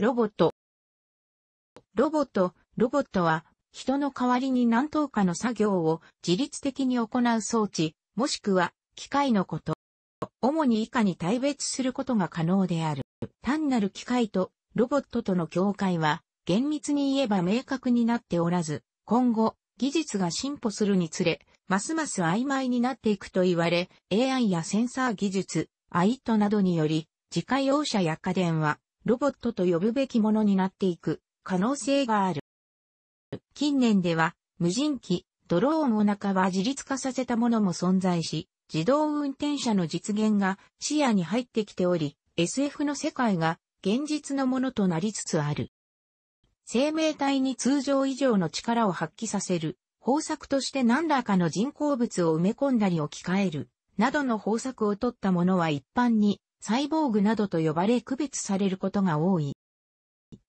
ロボット。ロボット、ロボットは、人の代わりに何等かの作業を自律的に行う装置、もしくは、機械のこと。主に以下に対別することが可能である。単なる機械とロボットとの境界は、厳密に言えば明確になっておらず、今後、技術が進歩するにつれ、ますます曖昧になっていくと言われ、AI やセンサー技術、IT などにより、自家用車や家電は、ロボットと呼ぶべきものになっていく可能性がある。近年では、無人機、ドローンを半ば自立化させたものも存在し、自動運転車の実現が視野に入ってきており、SF の世界が現実のものとなりつつある。生命体に通常以上の力を発揮させる、方策として何らかの人工物を埋め込んだり置き換える、などの方策を取ったものは一般にサイボーグなどと呼ばれ区別されることが多い。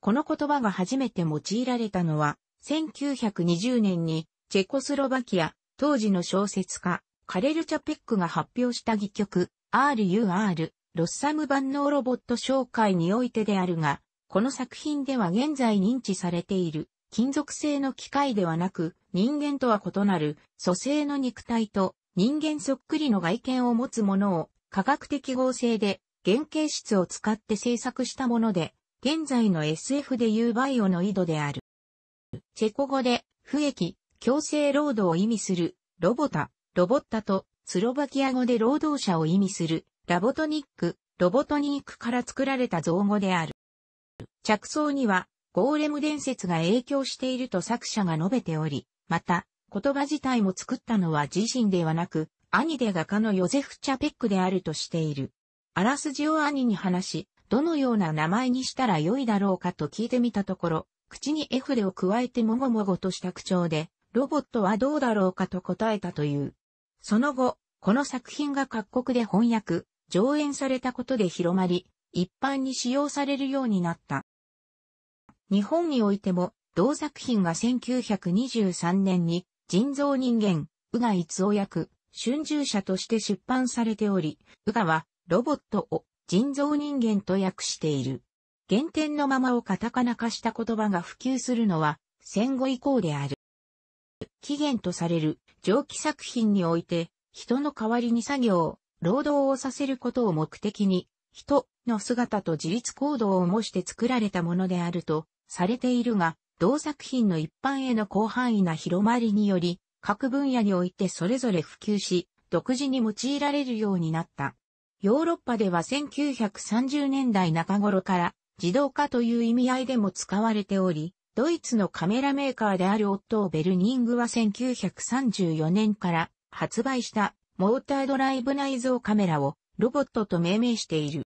この言葉が初めて用いられたのは、1920年にチェコスロバキア、当時の小説家、カレル・チャペックが発表した戯曲、RUR、ロッサム万能ロボット紹介においてであるが、この作品では現在認知されている、金属製の機械ではなく、人間とは異なる、蘇生の肉体と人間そっくりの外見を持つものを科学的合成で原型質を使って制作したもので、現在の SF でいうバイオの井戸である。チェコ語で、不役、強制労働を意味する、ロボタ、ロボッタと、スロバキア語で労働者を意味する、ラボトニック、ロボトニックから作られた造語である。着想には、ゴーレム伝説が影響していると作者が述べており、また、言葉自体も作ったのは自身ではなく、兄で画家のヨゼフ・チャペックであるとしている。あらすじを兄に話し、どのような名前にしたら良いだろうかと聞いてみたところ、口に絵筆を加えてもごもごとした口調で、ロボットはどうだろうかと答えたという。その後、この作品が各国で翻訳、上演されたことで広まり、一般に使用されるようになった。日本においても、同作品が1923年に、人造人間、宇賀逸夫役、春秋社として出版されており、宇賀はロボットを人造人間と訳している。原点のままをカタカナ化した言葉が普及するのは戦後以降である。起源とされる蒸気作品において、人の代わりに作業、労働をさせることを目的に、人の姿と自立行動を模して作られたものであるとされているが、同作品の一般への広範囲な広まりにより、各分野においてそれぞれ普及し、独自に用いられるようになった。ヨーロッパでは1930年代中頃から自動化という意味合いでも使われており、ドイツのカメラメーカーであるオットー・ベルニングは1934年から発売したモータードライブ内蔵カメラをロボットと命名している。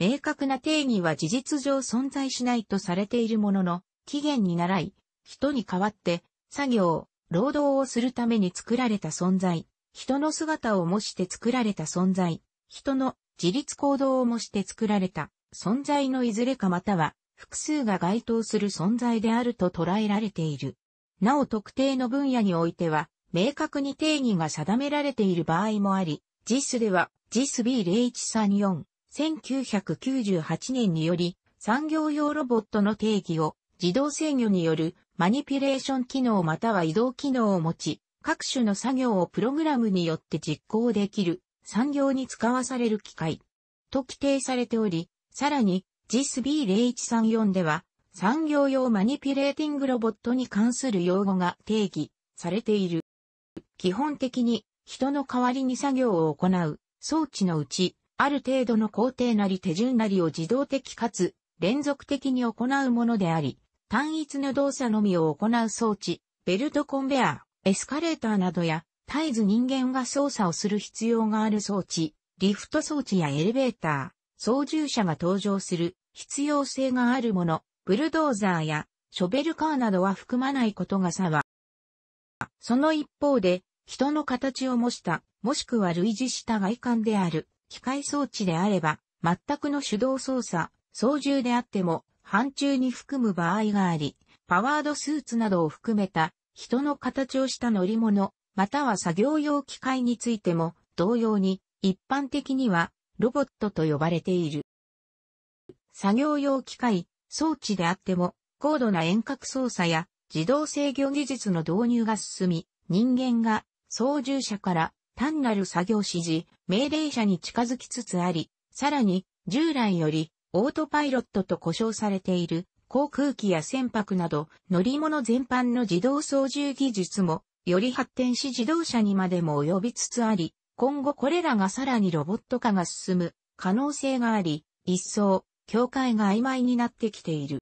明確な定義は事実上存在しないとされているものの、期限に倣い、人に代わって作業、労働をするために作られた存在、人の姿を模して作られた存在、人の自立行動を模して作られた存在のいずれかまたは複数が該当する存在であると捉えられている。なお特定の分野においては、明確に定義が定められている場合もあり、JIS では JISB0134、1998年により産業用ロボットの定義を自動制御によるマニピュレーション機能または移動機能を持ち、各種の作業をプログラムによって実行できる、産業に使わされる機械、と規定されており、さらに JISB0134 では、産業用マニピュレーティングロボットに関する用語が定義されている。基本的に人の代わりに作業を行う装置のうち、ある程度の工程なり手順なりを自動的かつ連続的に行うものであり、単一の動作のみを行う装置、ベルトコンベア、エスカレーターなどや、絶えず人間が操作をする必要がある装置、リフト装置やエレベーター、操縦者が登場する必要性があるもの、ブルドーザーやショベルカーなどは含まないことが差は、その一方で、人の形を模した、もしくは類似した外観である、機械装置であれば、全くの手動操作、操縦であっても、範疇に含む場合があり、パワードスーツなどを含めた人の形をした乗り物、または作業用機械についても同様に一般的にはロボットと呼ばれている。作業用機械、装置であっても高度な遠隔操作や自動制御技術の導入が進み、人間が操縦者から単なる作業指示、命令者に近づきつつあり、さらに従来よりオートパイロットと呼称されている航空機や船舶など乗り物全般の自動操縦技術もより発展し自動車にまでも及びつつあり、今後これらがさらにロボット化が進む可能性があり、一層、境界が曖昧になってきている。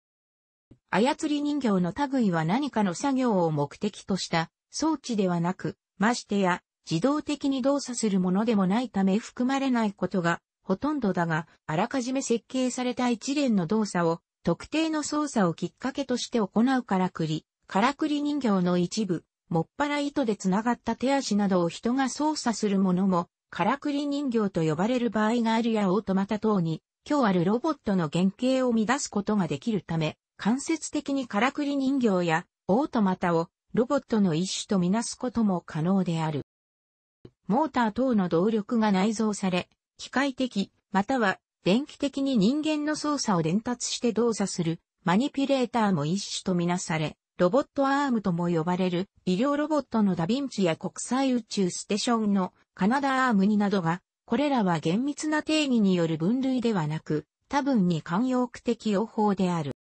操り人形の類は何かの作業を目的とした装置ではなく、ましてや自動的に動作するものでもないため含まれないことがほとんどだが、あらかじめ設計された一連の動作を、特定の操作をきっかけとして行うからくり、からくり人形の一部、もっぱら糸でつながった手足などを人が操作するものも、からくり人形と呼ばれる場合があるやオートマタ等に、今日あるロボットの原型を乱すことができるため、間接的にからくり人形やオートマタをロボットの一種とみなすことも可能である。モーター等の動力が内蔵され、機械的、または電気的に人間の操作を伝達して動作する、マニピュレーターも一種とみなされ、ロボットアームとも呼ばれる医療ロボットのダヴィンチや国際宇宙ステーションのカナダアームになどが、これらは厳密な定義による分類ではなく、多分に慣用句的用法である。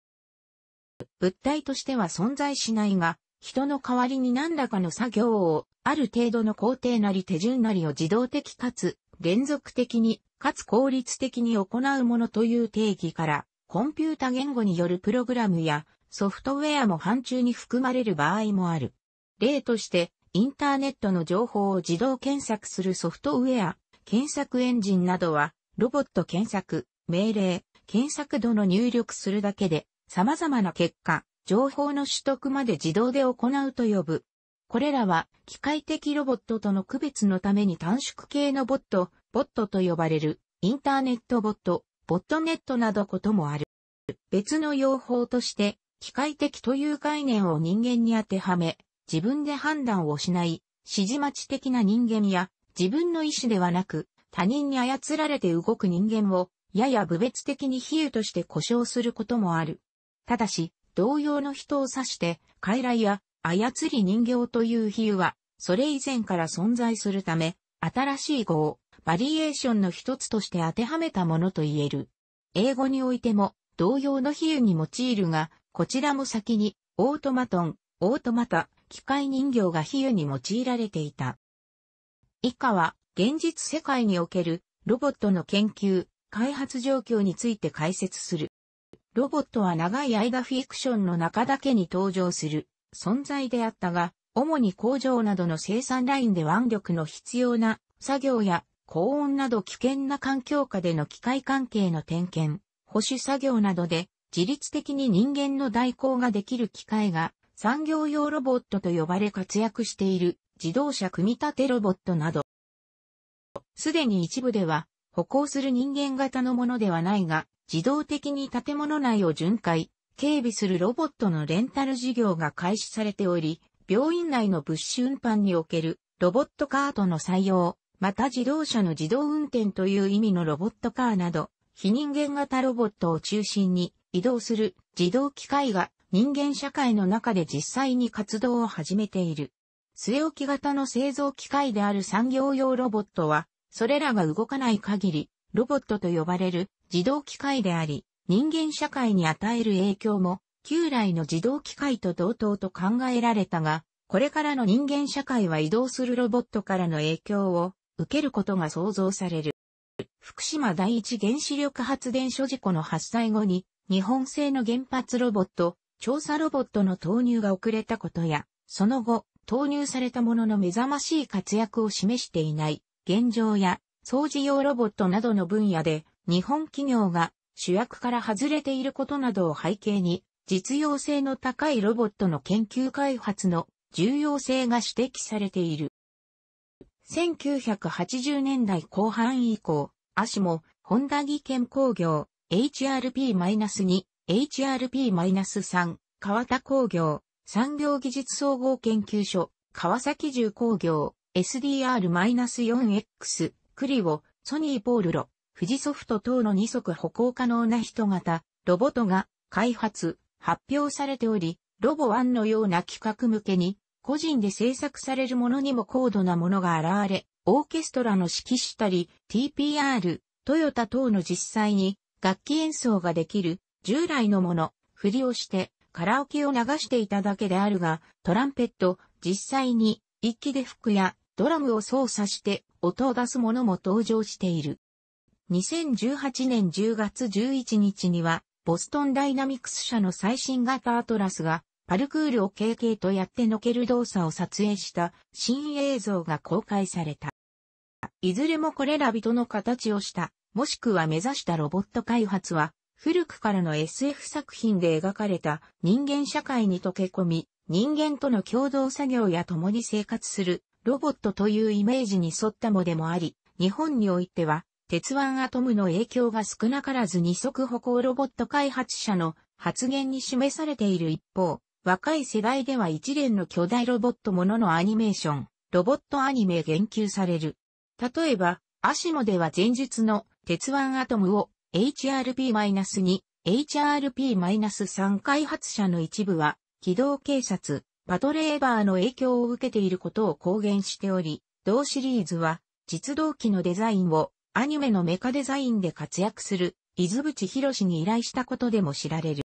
物体としては存在しないが、人の代わりに何らかの作業を、ある程度の工程なり手順なりを自動的かつ連続的に、かつ効率的に行うものという定義から、コンピュータ言語によるプログラムやソフトウェアも範疇に含まれる場合もある。例として、インターネットの情報を自動検索するソフトウェア、検索エンジンなどは、ロボット検索、命令、検索度の入力するだけで、様々な結果、情報の取得まで自動で行うと呼ぶこれらは機械的ロボットとの区別のために短縮系のボット、ボットと呼ばれる、インターネットボット、ボットネットなどこともある。別の用法として、機械的という概念を人間に当てはめ、自分で判断をしない、指示待ち的な人間や、自分の意思ではなく、他人に操られて動く人間を、やや部別的に比喩として呼称することもある。ただし、同様の人を指して、傀儡や操り人形という比喩は、それ以前から存在するため、新しい語をバリエーションの一つとして当てはめたものと言える。英語においても同様の比喩に用いるが、こちらも先にオートマトン、オートマタ、機械人形が比喩に用いられていた。以下は現実世界におけるロボットの研究、開発状況について解説する。ロボットは長い間フィクションの中だけに登場する。存在であったが、主に工場などの生産ラインで腕力の必要な作業や高温など危険な環境下での機械関係の点検、保守作業などで自律的に人間の代行ができる機械が産業用ロボットと呼ばれ活躍している自動車組み立てロボットなど。すでに一部では歩行する人間型のものではないが自動的に建物内を巡回、警備するロボットのレンタル事業が開始されており、病院内の物資運搬におけるロボットカートの採用、また自動車の自動運転という意味のロボットカーなど、非人間型ロボットを中心に移動する自動機械が人間社会の中で実際に活動を始めている。据え置き型の製造機械である産業用ロボットは、それらが動かない限り、ロボットと呼ばれる自動機械であり、人間社会に与える影響も、旧来の自動機械と同等と考えられたが、これからの人間社会は移動するロボットからの影響を受けることが想像される。福島第一原子力発電所事故の発災後に、日本製の原発ロボット、調査ロボットの投入が遅れたことや、その後、投入されたものの目覚ましい活躍を示していない、現状や、掃除用ロボットなどの分野で、日本企業が主役から外れていることなどを背景に、実用性の高いロボットの研究開発の重要性が指摘されている。1980年代後半以降、アシも、ホンダ技研工業、HRP-2、HRP-3、川田工業、産業技術総合研究所、川崎重工業、SDR-4X、クリオ、ソニーポールロ、富士ソフト等の2足歩行可能な人型、ロボットが開発、発表されており、ロボ1のような企画向けに、個人で制作されるものにも高度なものが現れ、オーケストラの指揮したり、TPR、トヨタ等の実際に楽器演奏ができる従来のもの、振りをしてカラオケを流していただけであるが、トランペット、実際に一気で吹くやドラムを操作して音を出すものも登場している。2018年10月11日には、ボストンダイナミクス社の最新型アトラスが、パルクールを軽々とやってのける動作を撮影した新映像が公開された。いずれもこれら人の形をした、もしくは目指したロボット開発は、古くからの SF 作品で描かれた人間社会に溶け込み、人間との共同作業や共に生活するロボットというイメージに沿ったもでもあり、日本においては鉄腕アトムの影響が少なからず二足歩行ロボット開発者の発言に示されている一方、若い世代では一連の巨大ロボットもののアニメーション、ロボットアニメ言及される。例えば、アシモでは前述の鉄腕アトムを HRP-2、HRP-3 開発者の一部は、機動警察、パトレーバーの影響を受けていることを公言しており、同シリーズは、実動機のデザインをアニメのメカデザインで活躍する、伊豆淵博に依頼したことでも知られる。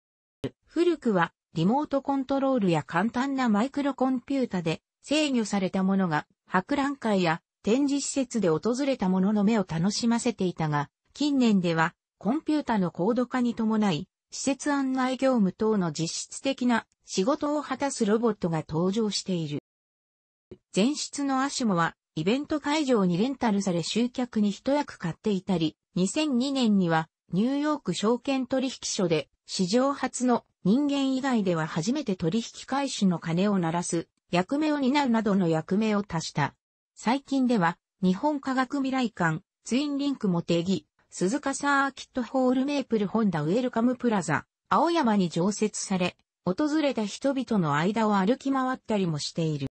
古くは、リモートコントロールや簡単なマイクロコンピュータで制御されたものが、博覧会や展示施設で訪れたものの目を楽しませていたが、近年では、コンピュータの高度化に伴い、施設案内業務等の実質的な仕事を果たすロボットが登場している。前室のアシモはイベント会場にレンタルされ集客に一役買っていたり、2002年にはニューヨーク証券取引所で史上初の人間以外では初めて取引開始の鐘を鳴らす役目を担うなどの役目を足した。最近では日本科学未来館、ツインリンクも定義、鈴鹿サーキットホールメープルホンダウェルカムプラザ、青山に常設され、訪れた人々の間を歩き回ったりもしている。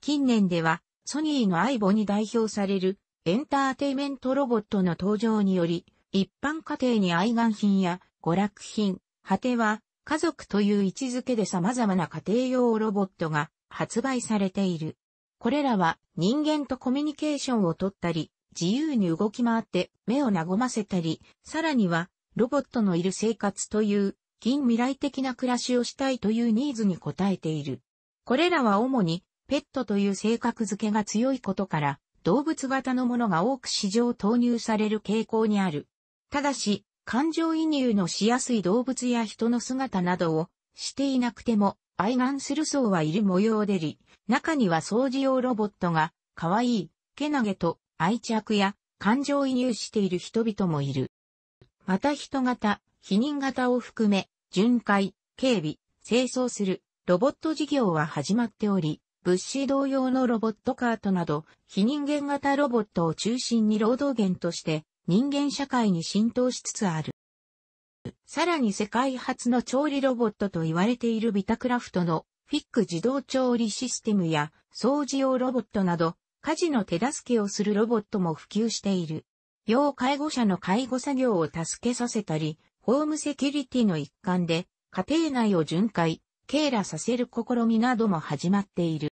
近年では、ソニーの相 i o に代表されるエンターテイメントロボットの登場により、一般家庭に愛玩品や娯楽品、果ては家族という位置づけで様々な家庭用ロボットが発売されている。これらは人間とコミュニケーションをとったり、自由に動き回って目を和ませたり、さらにはロボットのいる生活という近未来的な暮らしをしたいというニーズに応えている。これらは主にペットという性格付けが強いことから、動物型のものが多く市場投入される傾向にある。ただし、感情移入のしやすい動物や人の姿などをしていなくても愛玩する層はいる模様でり、中には掃除用ロボットが可愛い、けなげと愛着や感情移入している人々もいる。また人型、否認型を含め、巡回、警備、清掃するロボット事業は始まっており、物資同様のロボットカートなど、非人間型ロボットを中心に労働源として人間社会に浸透しつつある。さらに世界初の調理ロボットと言われているビタクラフトのフィック自動調理システムや掃除用ロボットなど、家事の手助けをするロボットも普及している。要介護者の介護作業を助けさせたり、ホームセキュリティの一環で、家庭内を巡回、経らさせる試みなども始まっている。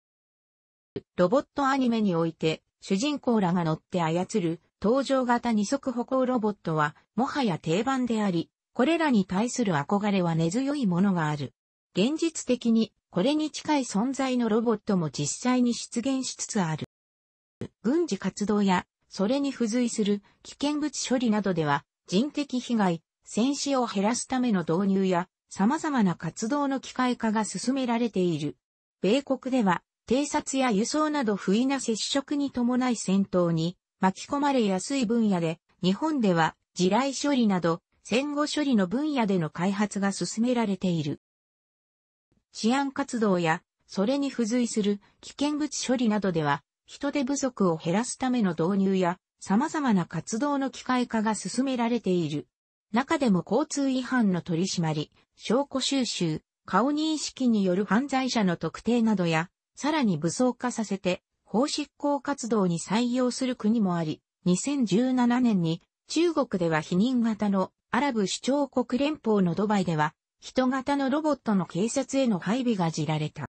ロボットアニメにおいて、主人公らが乗って操る、登場型二足歩行ロボットは、もはや定番であり、これらに対する憧れは根強いものがある。現実的に、これに近い存在のロボットも実際に出現しつつある。軍事活動や、それに付随する危険物処理などでは、人的被害、戦死を減らすための導入や、様々な活動の機械化が進められている。米国では、偵察や輸送など不意な接触に伴い戦闘に巻き込まれやすい分野で、日本では地雷処理など戦後処理の分野での開発が進められている。治安活動や、それに付随する危険物処理などでは、人手不足を減らすための導入や、様々な活動の機械化が進められている。中でも交通違反の取り締まり、証拠収集、顔認識による犯罪者の特定などや、さらに武装化させて、法執行活動に採用する国もあり、2017年に中国では否認型のアラブ首長国連邦のドバイでは、人型のロボットの警察への配備がじられた。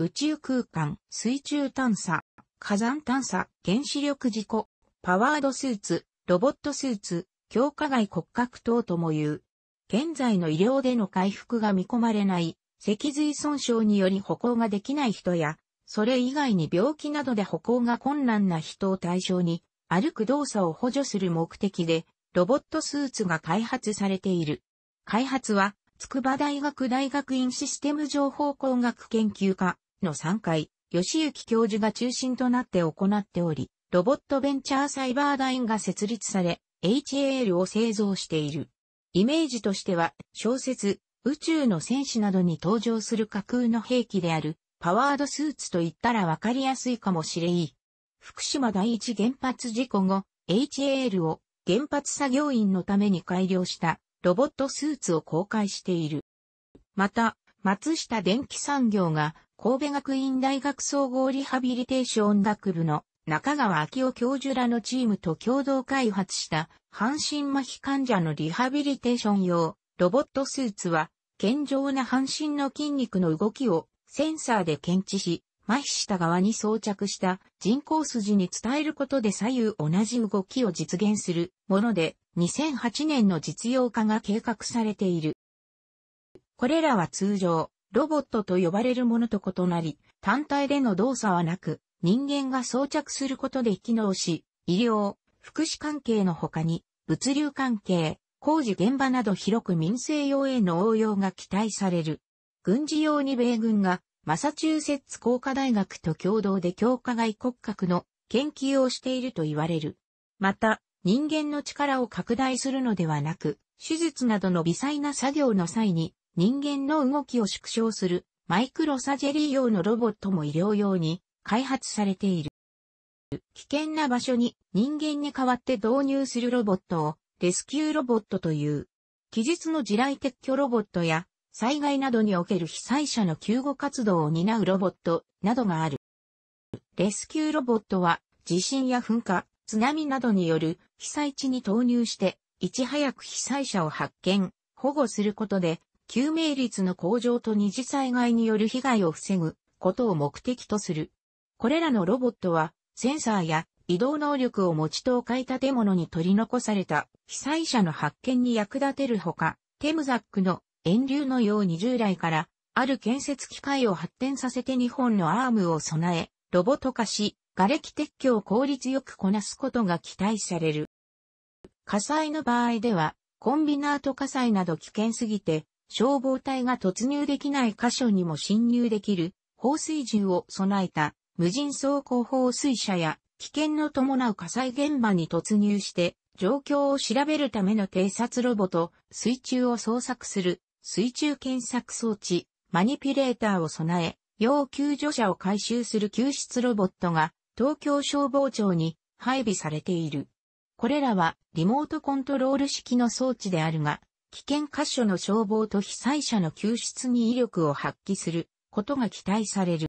宇宙空間、水中探査、火山探査、原子力事故、パワードスーツ、ロボットスーツ、強化外骨格等とも言う。現在の医療での回復が見込まれない脊髄損傷により歩行ができない人や、それ以外に病気などで歩行が困難な人を対象に、歩く動作を補助する目的で、ロボットスーツが開発されている。開発は、筑波大学大学院システム情報工学研究科の3回、吉行教授が中心となって行っており、ロボットベンチャーサイバーダインが設立され、HAL を製造している。イメージとしては、小説、宇宙の戦士などに登場する架空の兵器である、パワードスーツと言ったらわかりやすいかもしれい。福島第一原発事故後、HAL を原発作業員のために改良したロボットスーツを公開している。また、松下電機産業が神戸学院大学総合リハビリテーション学部の中川昭夫教授らのチームと共同開発した半身麻痺患者のリハビリテーション用ロボットスーツは健常な半身の筋肉の動きをセンサーで検知し、麻痺した側に装着した人工筋に伝えることで左右同じ動きを実現するもので、2008年の実用化が計画されている。これらは通常、ロボットと呼ばれるものと異なり、単体での動作はなく、人間が装着することで機能し、医療、福祉関係の他に、物流関係、工事現場など広く民生用への応用が期待される。軍事用に米軍がマサチューセッツ工科大学と共同で強化外骨格の研究をしていると言われる。また、人間の力を拡大するのではなく、手術などの微細な作業の際に人間の動きを縮小するマイクロサジェリー用のロボットも医療用に開発されている。危険な場所に人間に代わって導入するロボットをレスキューロボットという、期日の地雷撤去ロボットや、災害などにおける被災者の救護活動を担うロボットなどがある。レスキューロボットは、地震や噴火、津波などによる被災地に投入して、いち早く被災者を発見、保護することで、救命率の向上と二次災害による被害を防ぐことを目的とする。これらのロボットは、センサーや移動能力を持ち倒壊建物に取り残された被災者の発見に役立てるほか、テムザックの遠流のように従来からある建設機械を発展させて日本のアームを備え、ロボト化し、瓦礫撤去を効率よくこなすことが期待される。火災の場合では、コンビナート火災など危険すぎて、消防隊が突入できない箇所にも侵入できる、放水銃を備えた無人走行放水車や危険の伴う火災現場に突入して、状況を調べるための偵察ロボと、水中を捜索する、水中検索装置、マニピュレーターを備え、要救助者を回収する救出ロボットが、東京消防庁に配備されている。これらはリモートコントロール式の装置であるが、危険箇所の消防と被災者の救出に威力を発揮することが期待される。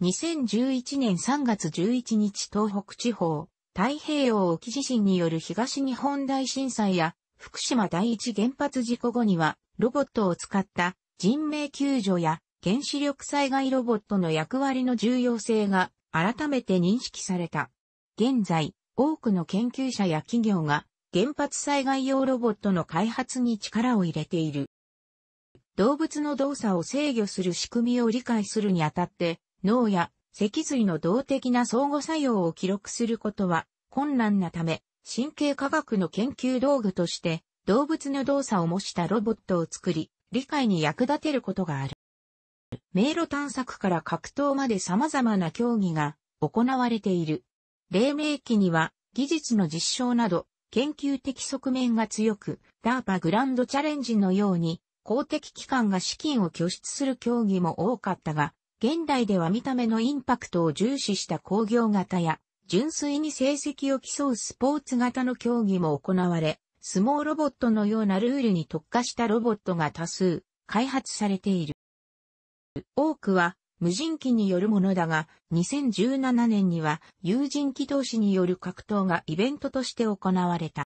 2011年3月11日東北地方、太平洋沖地震による東日本大震災や福島第一原発事故後にはロボットを使った人命救助や原子力災害ロボットの役割の重要性が改めて認識された。現在、多くの研究者や企業が原発災害用ロボットの開発に力を入れている。動物の動作を制御する仕組みを理解するにあたって、脳や脊髄の動的な相互作用を記録することは困難なため、神経科学の研究道具として動物の動作を模したロボットを作り、理解に役立てることがある。迷路探索から格闘まで様々な競技が行われている。黎明期には技術の実証など研究的側面が強く、ダーパグランドチャレンジのように公的機関が資金を拠出する競技も多かったが、現代では見た目のインパクトを重視した工業型や、純粋に成績を競うスポーツ型の競技も行われ、相撲ロボットのようなルールに特化したロボットが多数開発されている。多くは無人機によるものだが、2017年には有人機同士による格闘がイベントとして行われた。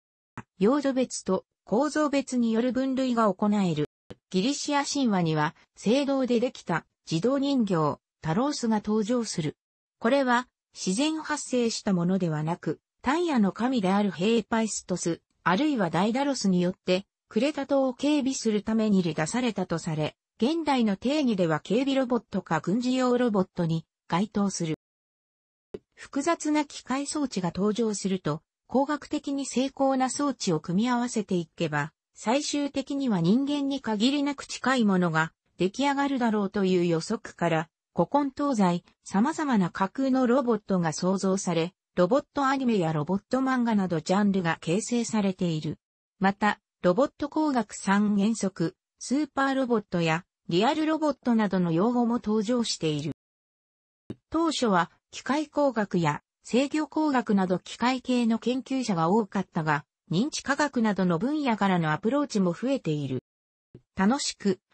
用途別と構造別による分類が行える。ギリシア神話には、聖堂でできた自動人形、タロースが登場する。これは、自然発生したものではなく、タイヤの神であるヘイパイストス、あるいはダイダロスによって、クレタ島を警備するために離出されたとされ、現代の定義では警備ロボットか軍事用ロボットに該当する。複雑な機械装置が登場すると、工学的に精巧な装置を組み合わせていけば、最終的には人間に限りなく近いものが出来上がるだろうという予測から、古今東西、様々な架空のロボットが創造され、ロボットアニメやロボット漫画などジャンルが形成されている。また、ロボット工学三原則、スーパーロボットやリアルロボットなどの用語も登場している。当初は機械工学や制御工学など機械系の研究者が多かったが、認知科学などの分野からのアプローチも増えている。楽しく、